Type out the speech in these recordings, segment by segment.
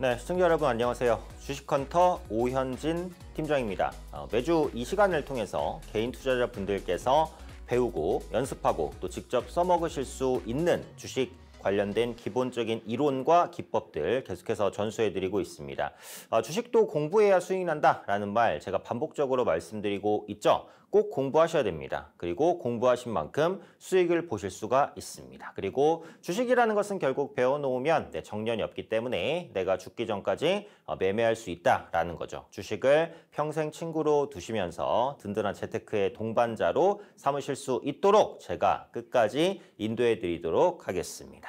네, 시청자 여러분 안녕하세요. 주식헌터 오현진 팀장입니다. 어, 매주 이 시간을 통해서 개인 투자자분들께서 배우고 연습하고 또 직접 써먹으실 수 있는 주식 관련된 기본적인 이론과 기법들 계속해서 전수해드리고 있습니다. 어, 주식도 공부해야 수익난다라는 말 제가 반복적으로 말씀드리고 있죠. 꼭 공부하셔야 됩니다. 그리고 공부하신 만큼 수익을 보실 수가 있습니다. 그리고 주식이라는 것은 결국 배워놓으면 네, 정년이 없기 때문에 내가 죽기 전까지 어, 매매할 수 있다라는 거죠. 주식을 평생 친구로 두시면서 든든한 재테크의 동반자로 삼으실 수 있도록 제가 끝까지 인도해 드리도록 하겠습니다.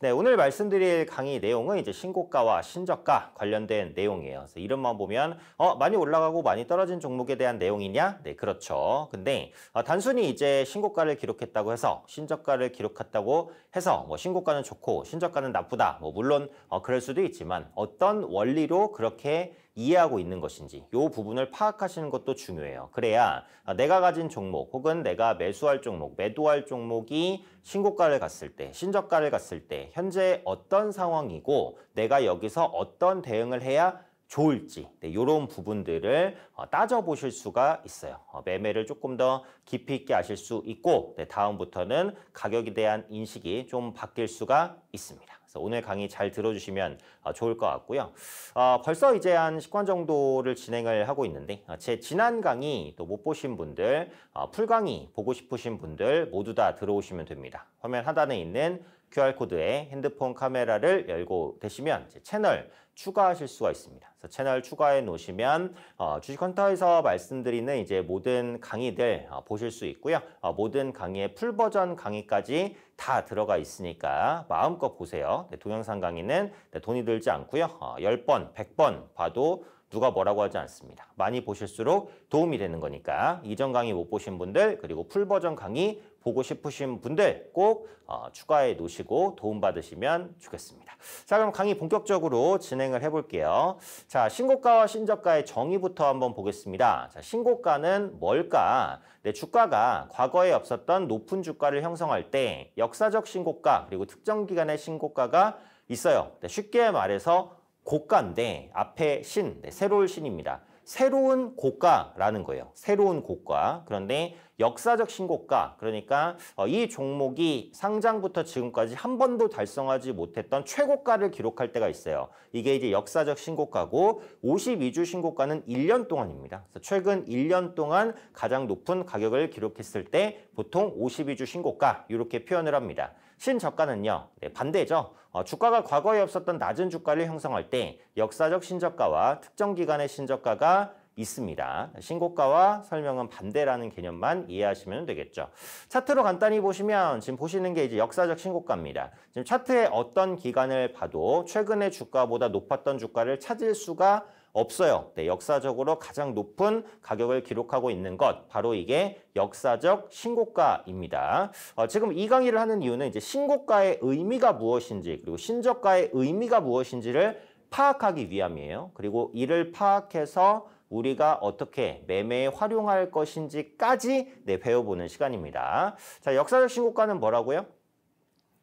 네, 오늘 말씀드릴 강의 내용은 이제 신고가와 신저가 관련된 내용이에요. 그래서 이름만 보면 어, 많이 올라가고 많이 떨어진 종목에 대한 내용이냐? 네, 그렇죠. 그렇죠. 근데 어, 단순히 이제 신고가를 기록했다고 해서 신저가를 기록했다고 해서 뭐 신고가는 좋고 신저가는 나쁘다. 뭐 물론 어 그럴 수도 있지만 어떤 원리로 그렇게 이해하고 있는 것인지 이 부분을 파악하시는 것도 중요해요. 그래야 어, 내가 가진 종목 혹은 내가 매수할 종목, 매도할 종목이 신고가를 갔을 때, 신저가를 갔을 때 현재 어떤 상황이고 내가 여기서 어떤 대응을 해야 좋을지 네, 이런 부분들을 어, 따져보실 수가 있어요. 어, 매매를 조금 더 깊이 있게 아실 수 있고 네, 다음부터는 가격에 대한 인식이 좀 바뀔 수가 있습니다. 그래서 오늘 강의 잘 들어주시면 어, 좋을 것 같고요. 어, 벌써 이제 한1 0관 정도를 진행을 하고 있는데 어, 제 지난 강의 또 못 보신 분들, 어, 풀 강의 보고 싶으신 분들 모두 다 들어오시면 됩니다. 화면 하단에 있는 QR코드에 핸드폰 카메라를 열고 되시면 채널 추가하실 수가 있습니다. 그래서 채널 추가해 놓으시면 어, 주식헌터에서 말씀드리는 이제 모든 강의들 어, 보실 수 있고요. 어, 모든 강의의 풀 버전 강의까지 다 들어가 있으니까 마음껏 보세요. 네, 동영상 강의는 네, 돈이 들지 않고요. 어, 10번, 100번 봐도 누가 뭐라고 하지 않습니다. 많이 보실수록 도움이 되는 거니까 이전 강의 못 보신 분들 그리고 풀 버전 강의 보고 싶으신 분들 꼭 어, 추가해 놓으시고 도움받으시면 좋겠습니다. 자 그럼 강의 본격적으로 진행을 해볼게요. 자 신고가와 신저가의 정의부터 한번 보겠습니다. 자 신고가는 뭘까? 내 네, 주가가 과거에 없었던 높은 주가를 형성할 때 역사적 신고가 그리고 특정 기간의 신고가가 있어요. 네, 쉽게 말해서 고가인데 앞에 신, 네, 새로운 신입니다. 새로운 고가라는 거예요. 새로운 고가. 그런데 역사적 신고가 그러니까 어, 이 종목이 상장부터 지금까지 한 번도 달성하지 못했던 최고가를 기록할 때가 있어요. 이게 이제 역사적 신고가고 52주 신고가는 1년 동안입니다. 그래서 최근 1년 동안 가장 높은 가격을 기록했을 때 보통 52주 신고가 이렇게 표현을 합니다. 신저가는요 네, 반대죠 어, 주가가 과거에 없었던 낮은 주가를 형성할 때 역사적 신저가와 특정 기간의 신저가가 있습니다. 신고가와 설명은 반대라는 개념만 이해하시면 되겠죠. 차트로 간단히 보시면 지금 보시는 게 이제 역사적 신고가입니다. 지금 차트의 어떤 기간을 봐도 최근의 주가보다 높았던 주가를 찾을 수가 없어요. 네, 역사적으로 가장 높은 가격을 기록하고 있는 것 바로 이게 역사적 신고가입니다. 어, 지금 이 강의를 하는 이유는 이제 신고가의 의미가 무엇인지 그리고 신저가의 의미가 무엇인지를 파악하기 위함이에요. 그리고 이를 파악해서 우리가 어떻게 매매에 활용할 것인지까지 네, 배워보는 시간입니다. 자, 역사적 신고가는 뭐라고요?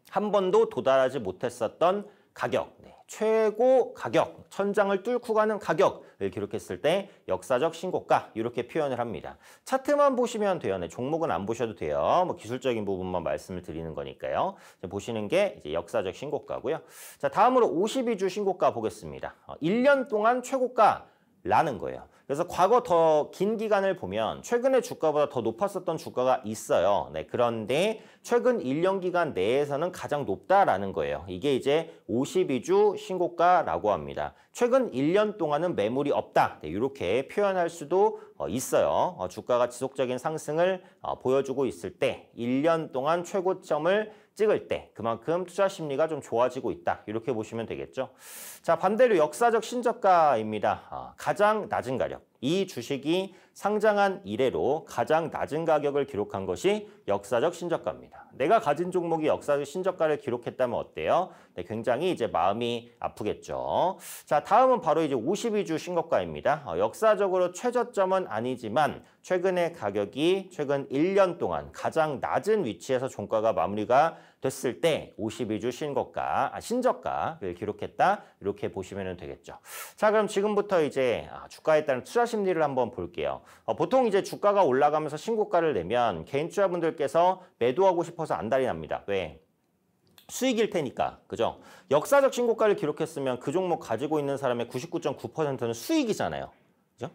한 번도 도달하지 못했었던 가격, 네, 최고 가격, 천장을 뚫고 가는 가격을 기록했을 때 역사적 신고가 이렇게 표현을 합니다. 차트만 보시면 돼요. 네, 종목은 안 보셔도 돼요. 뭐 기술적인 부분만 말씀을 드리는 거니까요. 보시는 게 이제 역사적 신고가고요. 자, 다음으로 52주 신고가 보겠습니다. 1년 어, 동안 최고가라는 거예요. 그래서 과거 더 긴 기간을 보면 최근의 주가보다 더 높았었던 주가가 있어요. 네, 그런데 최근 1년 기간 내에서는 가장 높다라는 거예요. 이게 이제 52주 신고가라고 합니다. 최근 1년 동안은 매물이 없다. 네, 이렇게 표현할 수도 어, 있어요. 어, 주가가 지속적인 상승을 어, 보여주고 있을 때 1년 동안 최고점을 찍을 때 그만큼 투자 심리가 좀 좋아지고 있다. 이렇게 보시면 되겠죠. 자, 반대로 역사적 신저가입니다. 아, 가장 낮은 가격. 이 주식이 상장한 이래로 가장 낮은 가격을 기록한 것이 역사적 신저가입니다. 내가 가진 종목이 역사적 신저가를 기록했다면 어때요? 네, 굉장히 이제 마음이 아프겠죠. 자, 다음은 바로 이제 52주 신고가입니다. 어, 역사적으로 최저점은 아니지만 최근에 가격이 최근 1년 동안 가장 낮은 위치에서 종가가 마무리가 됐을 때 52주 신고가, 아, 신저가를 기록했다. 이렇게 보시면 되겠죠. 자, 그럼 지금부터 이제 아, 주가에 따른 투자 심리를 한번 볼게요. 어, 보통 이제 주가가 올라가면서 신고가를 내면 개인 투자분들께서 매도하고 싶어서 안달이 납니다. 왜? 수익일 테니까 그죠? 역사적 신고가를 기록했으면 그 종목 가지고 있는 사람의 99.9%는 수익이잖아요.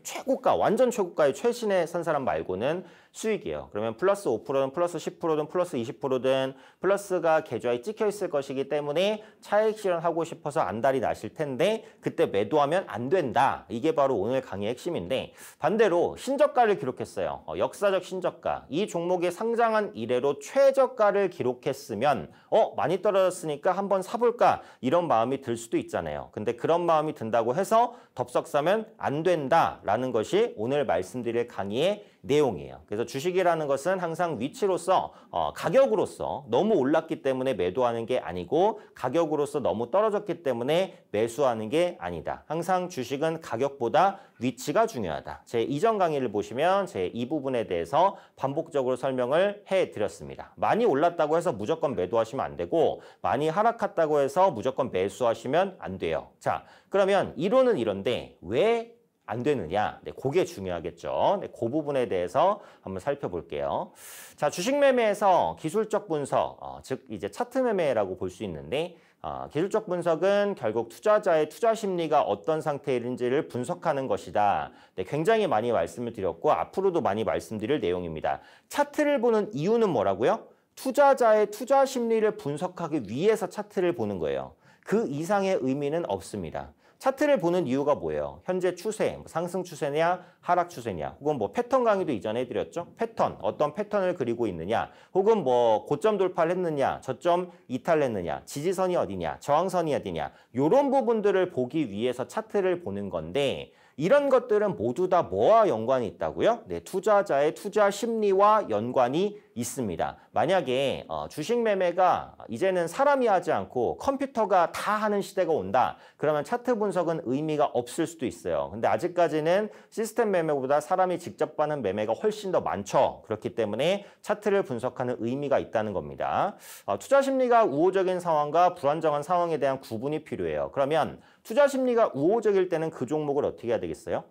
최고가 완전 최고가의 최신의 산 사람 말고는 수익이에요. 그러면 플러스 5%든 플러스 10%든 플러스 20%든 플러스가 계좌에 찍혀 있을 것이기 때문에 차익 실현하고 싶어서 안달이 나실 텐데 그때 매도하면 안 된다. 이게 바로 오늘 강의의 핵심인데 반대로 신저가를 기록했어요. 어, 역사적 신저가. 이종목에 상장한 이래로 최저가를 기록했으면 어 많이 떨어졌으니까 한번 사볼까 이런 마음이 들 수도 있잖아요. 근데 그런 마음이 든다고 해서 덥석 사면 안 된다라는 것이 오늘 말씀드릴 강의의 내용이에요. 그래서 주식이라는 것은 항상 위치로서 어, 가격으로서 너무 올랐기 때문에 매도하는 게 아니고 가격으로서 너무 떨어졌기 때문에 매수하는 게 아니다. 항상 주식은 가격보다 위치가 중요하다. 제 이전 강의를 보시면 제 이 부분에 대해서 반복적으로 설명을 해드렸습니다. 많이 올랐다고 해서 무조건 매도하시면 안 되고 많이 하락했다고 해서 무조건 매수하시면 안 돼요. 자, 그러면 이론은 이런데 왜안 되느냐. 네, 그게 중요하겠죠. 네, 그 부분에 대해서 한번 살펴볼게요. 자, 주식 매매에서 기술적 분석, 어, 즉 이제 차트 매매라고 볼 수 있는데 어, 기술적 분석은 결국 투자자의 투자 심리가 어떤 상태인지를 분석하는 것이다. 네, 굉장히 많이 말씀을 드렸고 앞으로도 많이 말씀드릴 내용입니다. 차트를 보는 이유는 뭐라고요? 투자자의 투자 심리를 분석하기 위해서 차트를 보는 거예요. 그 이상의 의미는 없습니다. 차트를 보는 이유가 뭐예요? 현재 추세, 뭐 상승 추세냐, 하락 추세냐, 혹은 뭐 패턴 강의도 이전에 해드렸죠? 패턴, 어떤 패턴을 그리고 있느냐, 혹은 뭐 고점 돌파를 했느냐, 저점 이탈했느냐, 지지선이 어디냐, 저항선이 어디냐, 이런 부분들을 보기 위해서 차트를 보는 건데 이런 것들은 모두 다 뭐와 연관이 있다고요? 네, 투자자의 투자 심리와 연관이 있습니다. 만약에 어, 주식 매매가 이제는 사람이 하지 않고 컴퓨터가 다 하는 시대가 온다. 그러면 차트 분석은 의미가 없을 수도 있어요. 근데 아직까지는 시스템 매매보다 사람이 직접 받는 매매가 훨씬 더 많죠. 그렇기 때문에 차트를 분석하는 의미가 있다는 겁니다. 어, 투자 심리가 우호적인 상황과 불안정한 상황에 대한 구분이 필요해요. 그러면 투자 심리가 우호적일 때는 그 종목을 어떻게 해야 되겠어요?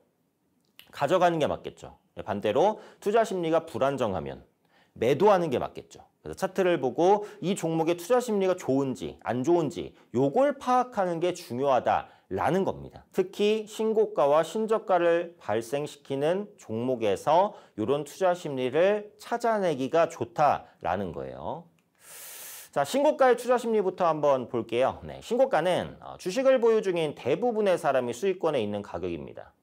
가져가는 게 맞겠죠. 네, 반대로 투자 심리가 불안정하면 매도하는 게 맞겠죠. 그래서 차트를 보고 이 종목의 투자 심리가 좋은지 안 좋은지 요걸 파악하는 게 중요하다라는 겁니다. 특히 신고가와 신저가를 발생시키는 종목에서 요런 투자 심리를 찾아내기가 좋다라는 거예요. 자, 신고가의 투자 심리부터 한번 볼게요. 네, 신고가는 어, 주식을 보유 중인 대부분의 사람이 수익권에 있는 가격입니다.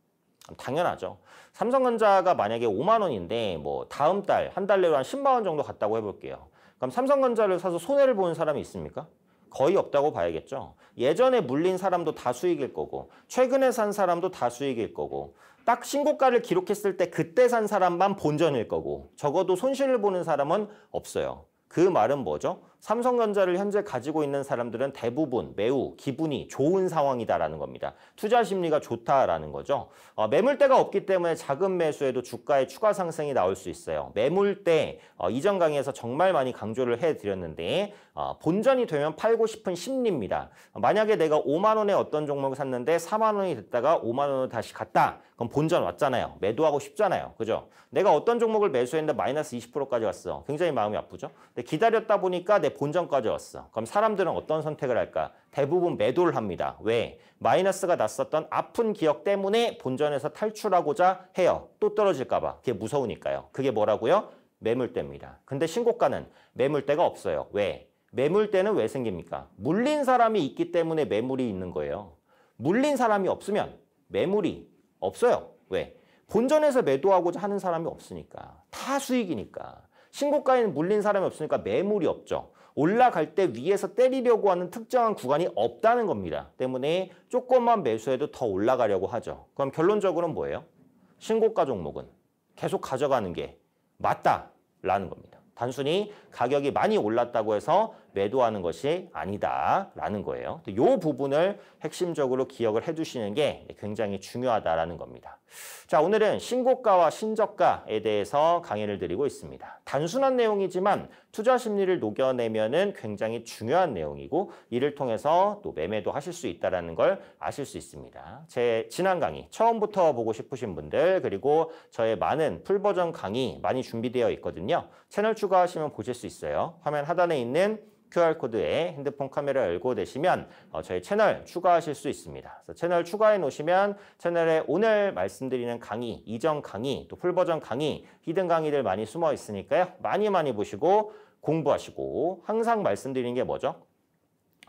당연하죠. 삼성전자가 만약에 5만 원인데 뭐 다음 달 한 달 내로 한 10만 원 정도 갔다고 해볼게요. 그럼 삼성전자를 사서 손해를 보는 사람이 있습니까? 거의 없다고 봐야겠죠. 예전에 물린 사람도 다 수익일 거고 최근에 산 사람도 다 수익일 거고 딱 신고가를 기록했을 때 그때 산 사람만 본전일 거고 적어도 손실을 보는 사람은 없어요. 그 말은 뭐죠? 삼성전자를 현재 가지고 있는 사람들은 대부분 매우 기분이 좋은 상황이다라는 겁니다. 투자 심리가 좋다라는 거죠. 어, 매물대가 없기 때문에 작은 매수에도 주가의 추가 상승이 나올 수 있어요. 매물대 어, 이전 강의에서 정말 많이 강조를 해드렸는데 어, 본전이 되면 팔고 싶은 심리입니다. 어, 만약에 내가 5만 원에 어떤 종목을 샀는데 4만 원이 됐다가 5만 원으로 다시 갔다. 그럼 본전 왔잖아요. 매도하고 싶잖아요. 그죠? 내가 어떤 종목을 매수했는데 마이너스 20%까지 갔어 굉장히 마음이 아프죠? 근데 기다렸다 보니까 내 본전까지 왔어. 그럼 사람들은 어떤 선택을 할까? 대부분 매도를 합니다. 왜? 마이너스가 났었던 아픈 기억 때문에 본전에서 탈출하고자 해요. 또 떨어질까 봐. 그게 무서우니까요. 그게 뭐라고요? 매물대입니다. 근데 신고가는 매물대가 없어요. 왜? 매물대는 왜 생깁니까? 물린 사람이 있기 때문에 매물이 있는 거예요. 물린 사람이 없으면 매물이 없어요. 왜? 본전에서 매도하고자 하는 사람이 없으니까. 다 수익이니까. 신고가에는 물린 사람이 없으니까 매물이 없죠. 올라갈 때 위에서 때리려고 하는 특정한 구간이 없다는 겁니다. 때문에 조금만 매수해도 더 올라가려고 하죠. 그럼 결론적으로는 뭐예요? 신고가 종목은 계속 가져가는 게 맞다라는 겁니다. 단순히 가격이 많이 올랐다고 해서 매도하는 것이 아니다라는 거예요. 이 부분을 핵심적으로 기억을 해두시는 게 굉장히 중요하다라는 겁니다. 자, 오늘은 신고가와 신저가에 대해서 강의를 드리고 있습니다. 단순한 내용이지만 투자 심리를 녹여내면은 굉장히 중요한 내용이고 이를 통해서 또 매매도 하실 수 있다라는 걸 아실 수 있습니다. 제 지난 강의 처음부터 보고 싶으신 분들 그리고 저의 많은 풀 버전 강의 많이 준비되어 있거든요. 채널 추가하시면 보실 수 있어요. 화면 하단에 있는 QR코드에 핸드폰 카메라 열고 내시면 어, 저희 채널 추가하실 수 있습니다. 채널 추가해 놓으시면 채널에 오늘 말씀 말씀드리는 강의, 이전 강의, 또 풀버전 강의, 히든 강의들 많이 숨어 있으니까요. 많이 많이 보시고 공부하시고 항상 말씀드리는 게 뭐죠?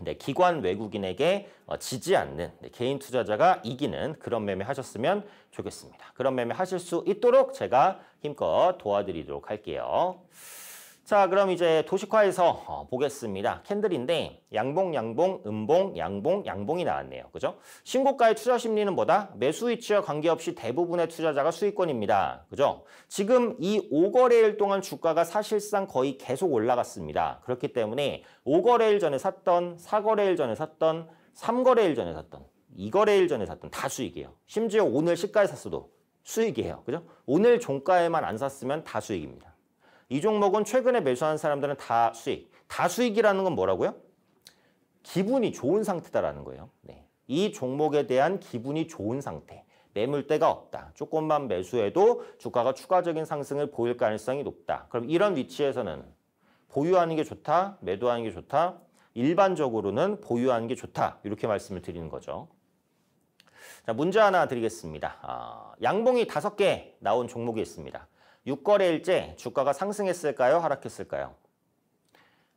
네, 기관 외국인에게 어, 지지 않는 네, 개인 투자자가 이기는 그런 매매 하셨으면 좋겠습니다. 그런 매매 하실 수 있도록 제가 힘껏 도와드리도록 할게요. 자 그럼 이제 도식화해서 어, 보겠습니다. 캔들인데 양봉, 양봉, 음봉, 양봉, 양봉이 나왔네요. 그죠? 신고가의 투자 심리는 뭐다? 매수 위치와 관계없이 대부분의 투자자가 수익권입니다. 그죠? 지금 이 5거래일 동안 주가가 사실상 거의 계속 올라갔습니다. 그렇기 때문에 5거래일 전에 샀던, 4거래일 전에 샀던, 3거래일 전에 샀던, 2거래일 전에 샀던 다 수익이에요. 심지어 오늘 시가에 샀어도 수익이에요. 그죠? 오늘 종가에만 안 샀으면 다 수익입니다. 이 종목은 최근에 매수한 사람들은 다 수익. 다 수익이라는 건 뭐라고요? 기분이 좋은 상태다라는 거예요. 네. 이 종목에 대한 기분이 좋은 상태. 매물대가 없다. 조금만 매수해도 주가가 추가적인 상승을 보일 가능성이 높다. 그럼 이런 위치에서는 보유하는 게 좋다, 매도하는 게 좋다, 일반적으로는 보유하는 게 좋다. 이렇게 말씀을 드리는 거죠. 자, 문제 하나 드리겠습니다. 아, 양봉이 다섯 개 나온 종목이 있습니다. 6거래일째 주가가 상승했을까요? 하락했을까요?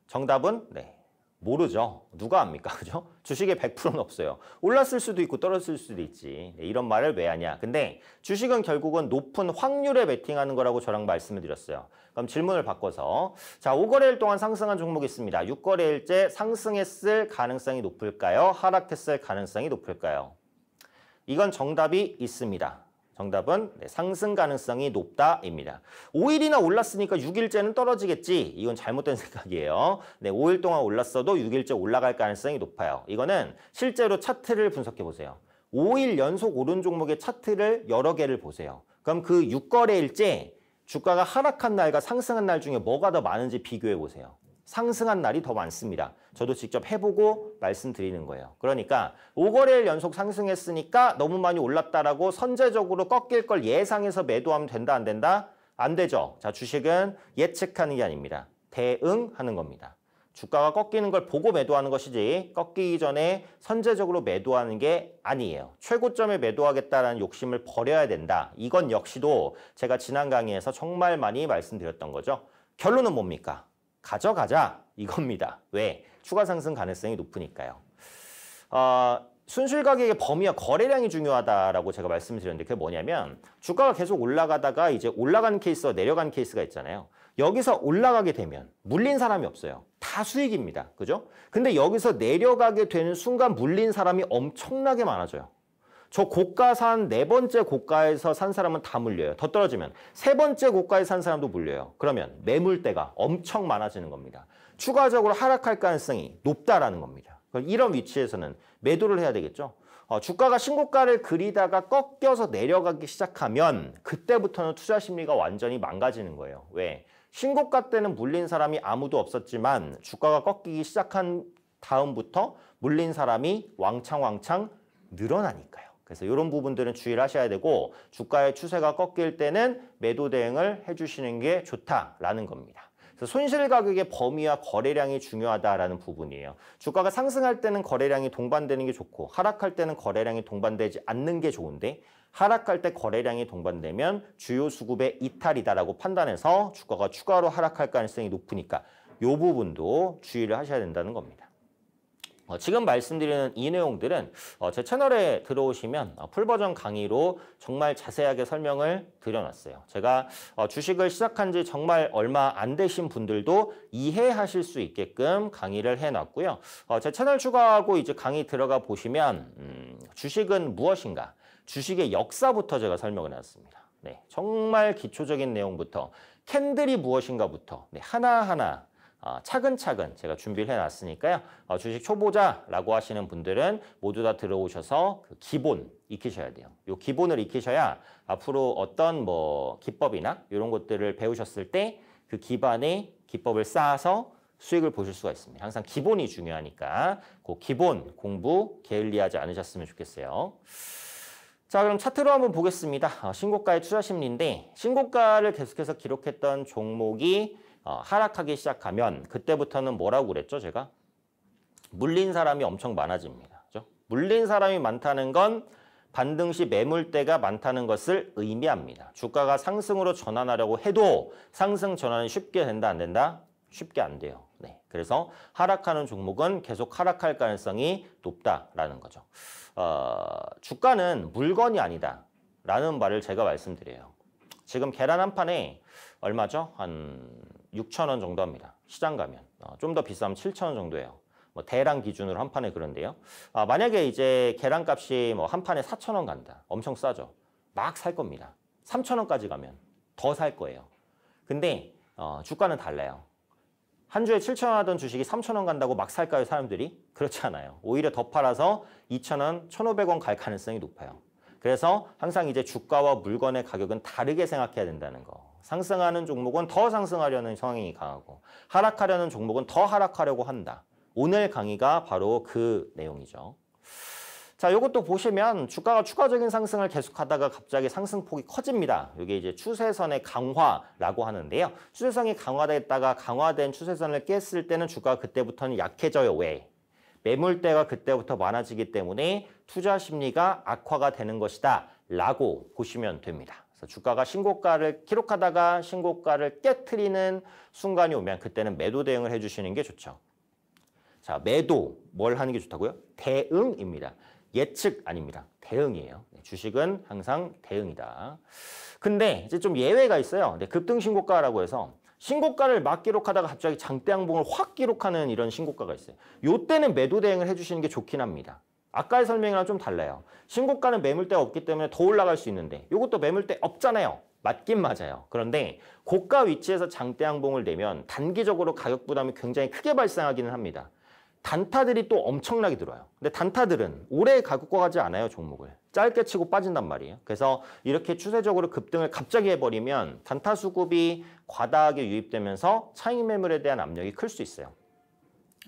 정답은 네. 모르죠. 누가 압니까? 그죠? 주식에 100%는 없어요. 올랐을 수도 있고 떨어질 수도 있지. 네, 이런 말을 왜 하냐. 근데 주식은 결국은 높은 확률에 베팅하는 거라고 저랑 말씀을 드렸어요. 그럼 질문을 바꿔서 자, 5거래일 동안 상승한 종목이 있습니다. 6거래일째 상승했을 가능성이 높을까요? 하락했을 가능성이 높을까요? 이건 정답이 있습니다. 정답은 네, 상승 가능성이 높다입니다. 5일이나 올랐으니까 6일째는 떨어지겠지. 이건 잘못된 생각이에요. 네, 5일 동안 올랐어도 6일째 올라갈 가능성이 높아요. 이거는 실제로 차트를 분석해 보세요. 5일 연속 오른 종목의 차트를 여러 개를 보세요. 그럼 그 6거래일째 주가가 하락한 날과 상승한 날 중에 뭐가 더 많은지 비교해 보세요. 상승한 날이 더 많습니다. 저도 직접 해보고 말씀드리는 거예요. 그러니까 5거래일 연속 상승했으니까 너무 많이 올랐다라고 선제적으로 꺾일 걸 예상해서 매도하면 된다 안 된다? 안 되죠. 자 주식은 예측하는 게 아닙니다. 대응하는 겁니다. 주가가 꺾이는 걸 보고 매도하는 것이지 꺾이기 전에 선제적으로 매도하는 게 아니에요. 최고점에 매도하겠다는 욕심을 버려야 된다. 이건 역시도 제가 지난 강의에서 정말 많이 말씀드렸던 거죠. 결론은 뭡니까? 가져가자 이겁니다. 왜? 추가 상승 가능성이 높으니까요. 어, 순실 가격의 범위와 거래량이 중요하다라고 제가 말씀 드렸는데 그게 뭐냐면 주가가 계속 올라가다가 이제 올라가는 케이스와 내려가는 케이스가 있잖아요. 여기서 올라가게 되면 물린 사람이 없어요. 다 수익입니다. 그죠? 근데 여기서 내려가게 되는 순간 물린 사람이 엄청나게 많아져요. 저 고가 산 네 번째 고가에서 산 사람은 다 물려요. 더 떨어지면 세 번째 고가에 산 사람도 물려요. 그러면 매물대가 엄청 많아지는 겁니다. 추가적으로 하락할 가능성이 높다라는 겁니다. 이런 위치에서는 매도를 해야 되겠죠. 어, 주가가 신고가를 그리다가 꺾여서 내려가기 시작하면 그때부터는 투자 심리가 완전히 망가지는 거예요. 왜? 신고가 때는 물린 사람이 아무도 없었지만 주가가 꺾이기 시작한 다음부터 물린 사람이 왕창왕창 늘어나니까요. 그래서 이런 부분들은 주의를 하셔야 되고 주가의 추세가 꺾일 때는 매도 대응을 해주시는 게 좋다라는 겁니다. 손실 가격의 범위와 거래량이 중요하다라는 부분이에요. 주가가 상승할 때는 거래량이 동반되는 게 좋고 하락할 때는 거래량이 동반되지 않는 게 좋은데 하락할 때 거래량이 동반되면 주요 수급의 이탈이다라고 판단해서 주가가 추가로 하락할 가능성이 높으니까 이 부분도 주의를 하셔야 된다는 겁니다. 어, 지금 말씀드리는 이 내용들은 어, 제 채널에 들어오시면 어, 풀버전 강의로 정말 자세하게 설명을 드려놨어요. 제가 어, 주식을 시작한 지 정말 얼마 안 되신 분들도 이해하실 수 있게끔 강의를 해놨고요. 어, 제 채널 추가하고 이제 강의 들어가 보시면 음, 주식은 무엇인가 주식의 역사부터 제가 설명을 해놨습니다. 네, 정말 기초적인 내용부터 캔들이 무엇인가부터 네, 하나하나 아, 차근차근 제가 준비를 해놨으니까요. 어, 주식 초보자라고 하시는 분들은 모두 다 들어오셔서 그 기본 익히셔야 돼요. 요 기본을 익히셔야 앞으로 어떤 뭐 기법이나 이런 것들을 배우셨을 때 그 기반의 기법을 쌓아서 수익을 보실 수가 있습니다. 항상 기본이 중요하니까 그 기본 공부 게을리하지 않으셨으면 좋겠어요. 자 그럼 차트로 한번 보겠습니다. 아, 신고가의 투자 심리인데 신고가를 계속해서 기록했던 종목이 어, 하락하기 시작하면 그때부터는 뭐라고 그랬죠 제가? 물린 사람이 엄청 많아집니다. 그죠? 물린 사람이 많다는 건 반등 시 매물대가 많다는 것을 의미합니다. 주가가 상승으로 전환하려고 해도 상승 전환이 쉽게 된다 안 된다? 쉽게 안 돼요. 네. 그래서 하락하는 종목은 계속 하락할 가능성이 높다라는 거죠. 어, 주가는 물건이 아니다 라는 말을 제가 말씀드려요. 지금 계란 한 판에 얼마죠? 한 6천원 정도 합니다. 시장 가면. 어, 좀더 비싸면 7천원 정도예요. 뭐 대량 기준으로 한 판에 그런데요. 아, 만약에 이제 계란값이 뭐 한 판에 4천원 간다. 엄청 싸죠. 막 살 겁니다. 3천원까지 가면 더 살 거예요. 근데 어, 주가는 달라요. 한 주에 7천원 하던 주식이 3천원 간다고 막 살까요, 사람들이? 그렇지 않아요. 오히려 더 팔아서 2천원 1,500원 갈 가능성이 높아요. 그래서 항상 이제 주가와 물건의 가격은 다르게 생각해야 된다는 거. 상승하는 종목은 더 상승하려는 성향이 강하고 하락하려는 종목은 더 하락하려고 한다. 오늘 강의가 바로 그 내용이죠. 자, 이것도 보시면 주가가 추가적인 상승을 계속하다가 갑자기 상승폭이 커집니다. 이게 이제 추세선의 강화라고 하는데요. 추세선이 강화됐다가 강화된 추세선을 깼을 때는 주가가 그때부터는 약해져요. 왜? 매물대가 그때부터 많아지기 때문에 투자 심리가 악화가 되는 것이다 라고 보시면 됩니다. 주가가 신고가를 기록하다가 신고가를 깨트리는 순간이 오면 그때는 매도 대응을 해주시는 게 좋죠. 자, 매도 뭘 하는 게 좋다고요? 대응입니다. 예측 아닙니다. 대응이에요. 네, 주식은 항상 대응이다. 근데 이제 좀 예외가 있어요. 네, 급등 신고가라고 해서 신고가를 막 기록하다가 갑자기 장대 항봉을확 기록하는 이런 신고가가 있어요. 요때는 매도 대응을 해주시는 게 좋긴 합니다. 아까의 설명이랑 좀 달라요. 신고가는 매물대가 없기 때문에 더 올라갈 수 있는데 이것도 매물대 없잖아요. 맞긴 맞아요. 그런데 고가 위치에서 장대 항봉을 내면 단기적으로 가격 부담이 굉장히 크게 발생하기는 합니다. 단타들이 또 엄청나게 들어요. 근데 단타들은 오래 가격과 가지 않아요, 종목을. 짧게 치고 빠진단 말이에요. 그래서 이렇게 추세적으로 급등을 갑자기 해버리면 단타 수급이 과다하게 유입되면서 차익 매물에 대한 압력이 클 수 있어요.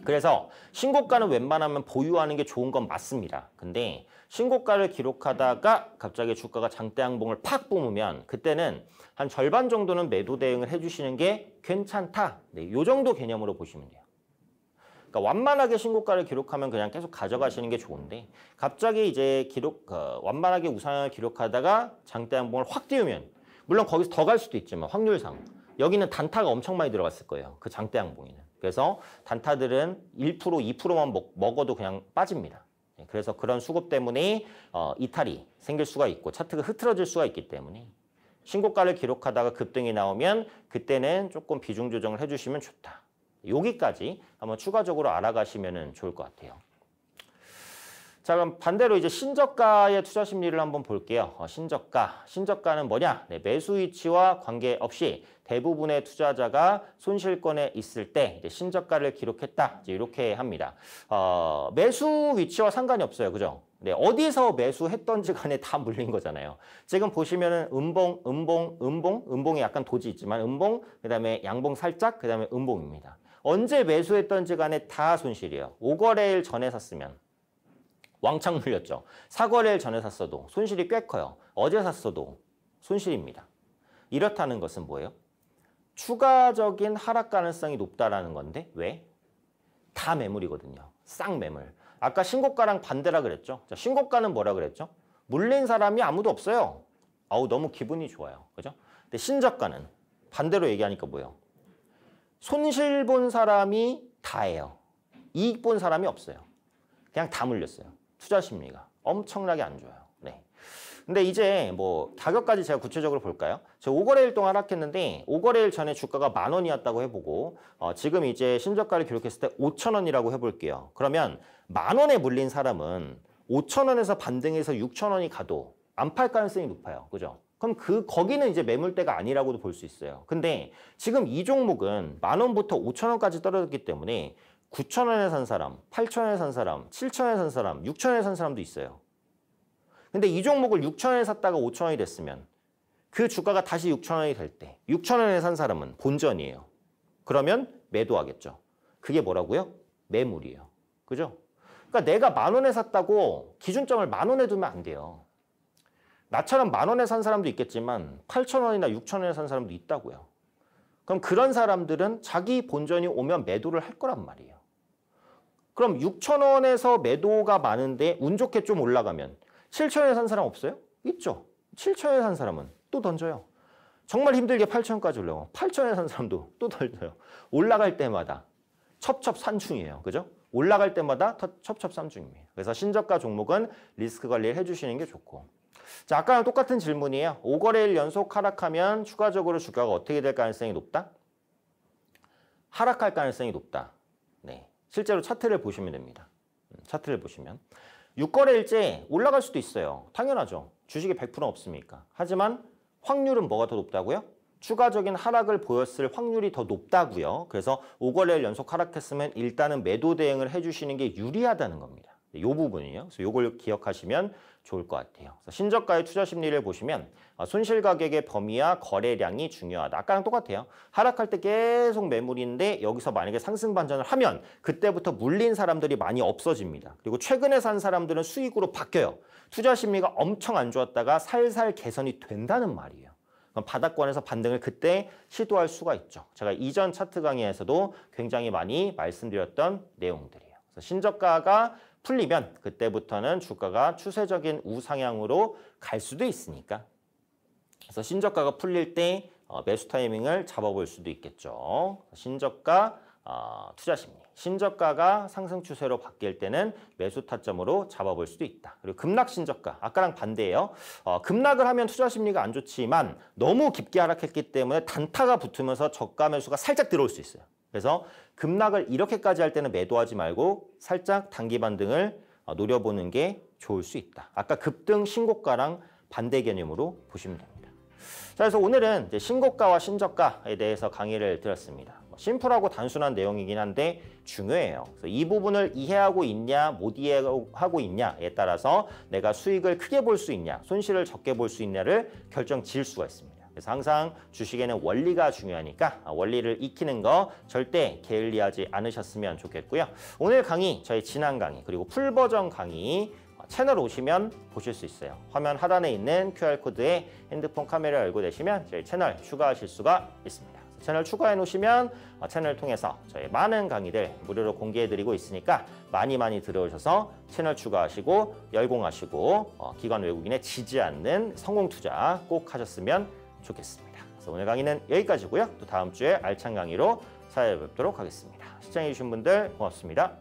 그래서 신고가는 웬만하면 보유하는 게 좋은 건 맞습니다. 근데 신고가를 기록하다가 갑자기 주가가 장대양봉을팍 뿜으면 그때는 한 절반 정도는 매도 대응을 해주시는 게 괜찮다. 네, 요 정도 개념으로 보시면 돼요. 그러니까 완만하게 신고가를 기록하면 그냥 계속 가져가시는 게 좋은데 갑자기 이제 기록 어, 완만하게 우상향을 기록하다가 장대양봉을확 띄우면 물론 거기서 더 갈 수도 있지만 확률상 여기는 단타가 엄청 많이 들어갔을 거예요. 그장대양봉이는 그래서 단타들은 1% 2%만 먹, 어도 그냥 빠집니다. 예, 그래서 그런 수급 때문에 어, 이탈이 생길 수가 있고 차트가 흐트러질 수가 있기 때문에 신고가를 기록하다가 급등이 나오면 그때는 조금 비중 조정을 해주시면 좋다. 여기까지 한번 추가적으로 알아가시면 좋을 것 같아요. 자 그럼 반대로 이제 신저가의 투자 심리를 한번 볼게요. 어, 신저가, 신저가는 뭐냐? 네, 매수 위치와 관계없이 대부분의 투자자가 손실권에 있을 때 이제 신저가를 기록했다. 이제 이렇게 합니다. 어, 매수 위치와 상관이 없어요. 그죠? 네, 어디서 매수했던지 간에 다 물린 거잖아요. 지금 보시면은 음봉, 음봉, 음봉, 음봉이 약간 도지 있지만 음봉, 그 다음에 양봉 살짝, 그 다음에 음봉입니다. 언제 매수했던지 간에 다 손실이에요. 5거래일 전에 샀으면. 왕창 물렸죠. 사거래일 전에 샀어도 손실이 꽤 커요. 어제 샀어도 손실입니다. 이렇다는 것은 뭐예요? 추가적인 하락 가능성이 높다라는 건데 왜? 다 매물이거든요. 쌍 매물. 아까 신고가랑 반대라 그랬죠. 자, 신고가는 뭐라 그랬죠? 물린 사람이 아무도 없어요. 아우 너무 기분이 좋아요. 그죠? 근데 신저가는 반대로 얘기하니까 뭐예요? 손실 본 사람이 다예요. 이익 본 사람이 없어요. 그냥 다 물렸어요. 투자 십니까 엄청나게 안 좋아요. 네. 근데 이제 뭐 가격까지 제가 구체적으로 볼까요? 제가 5거래일 동안 하락했는데 5거래일 전에 주가가 만 원이었다고 해보고 어, 지금 이제 신저가를 기록했을 때 5천 원이라고 해볼게요. 그러면 만 원에 물린 사람은 5천 원에서 반등해서 6천 원이 가도 안 팔 가능성이 높아요. 그죠? 그럼 그 거기는 이제 매물대가 아니라고도 볼 수 있어요. 근데 지금 이 종목은 만 원부터 5천 원까지 떨어졌기 때문에 9천원에 산 사람, 8천원에 산 사람, 7천원에 산 사람, 6천원에 산 사람도 있어요. 근데 이 종목을 6천원에 샀다가 5천원이 됐으면 그 주가가 다시 6천원이 될 때 6천원에 산 사람은 본전이에요. 그러면 매도하겠죠. 그게 뭐라고요? 매물이에요. 그죠? 그러니까 내가 만 원에 샀다고 기준점을 만 원에 두면 안 돼요. 나처럼 만 원에 산 사람도 있겠지만 8천 원이나 6천 원에 산 사람도 있다고요. 그럼 그런 사람들은 자기 본전이 오면 매도를 할 거란 말이에요. 그럼 6천 원에서 매도가 많은데 운 좋게 좀 올라가면 7천 원에 산 사람 없어요? 있죠. 7천 원에 산 사람은 또 던져요. 정말 힘들게 8천 원까지 올라가고 8천 원에 산 사람도 또 던져요. 올라갈 때마다 첩첩산중이에요. 그죠? 올라갈 때마다 첩첩산중입니다. 그래서 신저가 종목은 리스크 관리를 해주시는 게 좋고 자 아까랑 똑같은 질문이에요. 5거래일 연속 하락하면 추가적으로 주가가 어떻게 될 가능성이 높다? 하락할 가능성이 높다. 실제로 차트를 보시면 됩니다. 음, 차트를 보시면 6거래일째 올라갈 수도 있어요. 당연하죠. 주식이 100%없습니까 하지만 확률은 뭐가 더 높다고요? 추가적인 하락을 보였을 확률이 더 높다고요. 그래서 5거래일 연속 하락했으면 일단은 매도 대응을 해주시는 게 유리하다는 겁니다. 이 부분이요. 에 그래서 요걸 기억하시면 좋을 것 같아요. 신저가의 투자 심리를 보시면 아, 손실 가격의 범위와 거래량이 중요하다. 아까랑 똑같아요. 하락할 때 계속 매물인데 여기서 만약에 상승 반전을 하면 그때부터 물린 사람들이 많이 없어집니다. 그리고 최근에 산 사람들은 수익으로 바뀌어요. 투자 심리가 엄청 안 좋았다가 살살 개선이 된다는 말이에요. 바닥권에서 반등을 그때 시도할 수가 있죠. 제가 이전 차트 강의에서도 굉장히 많이 말씀드렸던 내용들이에요. 신저가가 풀리면 그때부터는 주가가 추세적인 우상향으로 갈 수도 있으니까. 그래서 신저가가 풀릴 때 어, 매수 타이밍을 잡아볼 수도 있겠죠. 신저가 어, 투자 심리. 신저가가 상승 추세로 바뀔 때는 매수 타점으로 잡아볼 수도 있다. 그리고 급락 신저가, 아까랑 반대예요. 어, 급락을 하면 투자 심리가 안 좋지만 너무 깊게 하락했기 때문에 단타가 붙으면서 저가 매수가 살짝 들어올 수 있어요. 그래서 급락을 이렇게까지 할 때는 매도하지 말고 살짝 단기 반등을 어, 노려보는 게 좋을 수 있다. 아까 급등 신고가랑 반대 개념으로 보시면 됩니다. 자, 그래서 오늘은 신고가와 신저가에 대해서 강의를 드렸습니다. 뭐 심플하고 단순한 내용이긴 한데 중요해요. 이 부분을 이해하고 있냐 못 이해하고 있냐에 따라서 내가 수익을 크게 볼 수 있냐 손실을 적게 볼 수 있냐를 결정 지을 수가 있습니다. 그래서 항상 주식에는 원리가 중요하니까 원리를 익히는 거 절대 게을리하지 않으셨으면 좋겠고요. 오늘 강의, 저희 지난 강의 그리고 풀버전 강의 채널 오시면 보실 수 있어요. 화면 하단에 있는 QR코드에 핸드폰 카메라 열고 되시면 저희 채널 추가하실 수가 있습니다. 채널 추가해 놓으시면 채널 통해서 저희 많은 강의들 무료로 공개해 드리고 있으니까 많이 많이 들어오셔서 채널 추가하시고 열공하시고 어, 기관 외국인에 지지 않는 성공 투자 꼭 하셨으면 좋겠습니다. 그래서 오늘 강의는 여기까지고요. 또 다음 주에 알찬 강의로 찾아뵙도록 하겠습니다. 시청해주신 분들 고맙습니다.